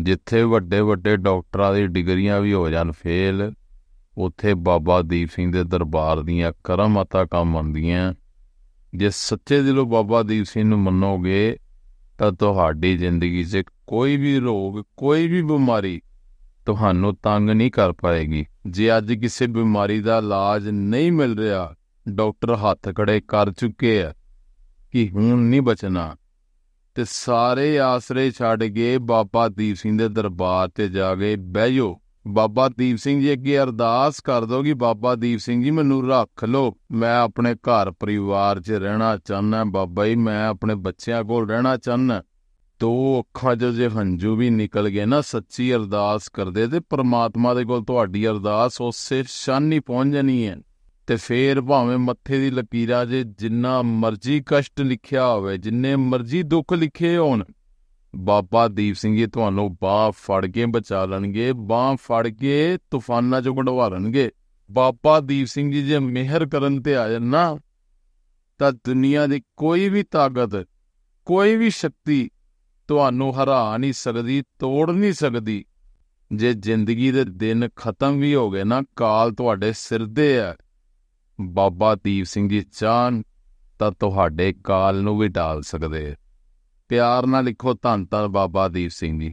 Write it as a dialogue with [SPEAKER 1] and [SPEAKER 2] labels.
[SPEAKER 1] ਜਿੱਥੇ ਵੱਡੇ ਵੱਡੇ ਡਾਕਟਰਾਂ ਦੀ ਡਿਗਰੀਆਂ ਵੀ ਹੋ ਜਾਣ ਫੇਲ ਉੱਥੇ ਬਾਬਾ ਦੀਪ ਸਿੰਘ ਦੇ ਦਰਬਾਰ ਦੀਆਂ ਕਰਮਾਤਾ ਕੰਮ ਆਉਂਦੀਆਂ ਜੇ ਸੱਚੇ ਦਿਲੋਂ ਬਾਬਾ ਦੀਪ ਸਿੰਘ ਨੂੰ ਮੰਨੋਗੇ ਤਾਂ ਤੁਹਾਡੀ ਜ਼ਿੰਦਗੀ 'ਚ ਕੋਈ ਵੀ ਰੋਗ ਕੋਈ ਵੀ ਬਿਮਾਰੀ ਤੁਹਾਨੂੰ ਤੰਗ ਨਹੀਂ ਕਰ ਪਾਏਗੀ ਜੇ ਅੱਜ ਕਿਸੇ ਬਿਮਾਰੀ ਦਾ ਇਲਾਜ ਨਹੀਂ ਮਿਲ ਰਿਹਾ ਡਾਕਟਰ ਹੱਥ ਖੜੇ ਕਰ ਚੁੱਕੇ ਆ ਕਿ ਹੁਣ ਨਹੀਂ ਬਚਣਾ ਤੇ ਸਾਰੇ ਆਸਰੇ ਛੱਡ ਕੇ ਬਾਬਾ ਦੀਪ ਸਿੰਘ ਦੇ ਦਰਬਾਰ ਤੇ ਜਾ ਕੇ ਬਹਿ ਬਾਬਾ ਦੀਪ ਸਿੰਘ ਜੀ ਅੱਗੇ ਅਰਦਾਸ ਕਰ ਦੋ ਕਿ ਬਾਬਾ ਦੀਪ ਸਿੰਘ ਜੀ ਮੈਨੂੰ ਰੱਖ ਲਓ ਮੈਂ ਆਪਣੇ ਘਰ ਪਰਿਵਾਰ 'ਚ ਰਹਿਣਾ ਚਾਹਨਾ ਬਾਬਾ ਜੀ ਮੈਂ ਆਪਣੇ ਬੱਚਿਆਂ ਕੋਲ ਰਹਿਣਾ ਚਾਹਨਾ ਦੋ ਅੱਖਾਂ 'ਚੋਂ ਜੇ ਹੰਝੂ ਵੀ ਨਿਕਲ ਗਏ ਨਾ ਸੱਚੀ ਅਰਦਾਸ ਕਰਦੇ ਤੇ ਪ੍ਰਮਾਤਮਾ ਦੇ ਕੋਲ ਤੁਹਾਡੀ ਅਰਦਾਸ ਉਸੇ ਸ਼ਾਨੀ ਪਹੁੰਚ ਜਾਣੀ ਹੈ ਤੇ ਫੇਰ ਭਾਵੇਂ ਮੱਥੇ ਦੀ ਲਕੀਰਾ ਜੇ ਜਿੰਨਾ ਮਰਜ਼ੀ ਕਸ਼ਟ ਲਿਖਿਆ ਹੋਵੇ ਜਿੰਨੇ ਮਰਜ਼ੀ ਦੁੱਖ ਲਿਖੇ ਹੋਣ ਬਾਬਾ ਦੀਪ ਸਿੰਘ ਜੀ ਤੁਹਾਨੂੰ ਬਾਹ ਫੜ ਕੇ ਬਚਾ ਲਣਗੇ ਬਾਹ ਫੜ ਕੇ ਤੂਫਾਨਾਂ ਚੋਂ ਕਢਵਾ ਲਣਗੇ ਬਾਬਾ ਦੀਪ ਸਿੰਘ ਜੀ ਜੇ ਮਿਹਰ ਕਰਨ ਤੇ ਆ ਨਾ ਤਾਂ ਦੁਨੀਆ ਦੀ ਕੋਈ ਵੀ ਤਾਕਤ ਕੋਈ ਵੀ ਸ਼ਕਤੀ ਤੁਹਾਨੂੰ ਹਰਾ ਨਹੀਂ ਸਕਦੀ ਤੋੜ ਨਹੀਂ ਸਕਦੀ ਜੇ ਜ਼ਿੰਦਗੀ ਦੇ ਦਿਨ ਖਤਮ ਵੀ ਹੋ ਗਏ ਨਾ ਕਾਲ ਤੁਹਾਡੇ ਸਿਰ ਦੇ ਆ ਬਾਬਾ ਦੀਪ ਸਿੰਘ ਜੀ ਚਾਹਨ ਤਾਂ ਤੁਹਾਡੇ ਕਾਲ ਨੂੰ ਵੀ ਢਾਲ ਸਕਦੇ ਪਿਆਰ ਨਾਲ ਲਿਖੋ ਧੰਨ ਧੰਨ ਬਾਬਾ ਦੀਪ ਸਿੰਘ ਜੀ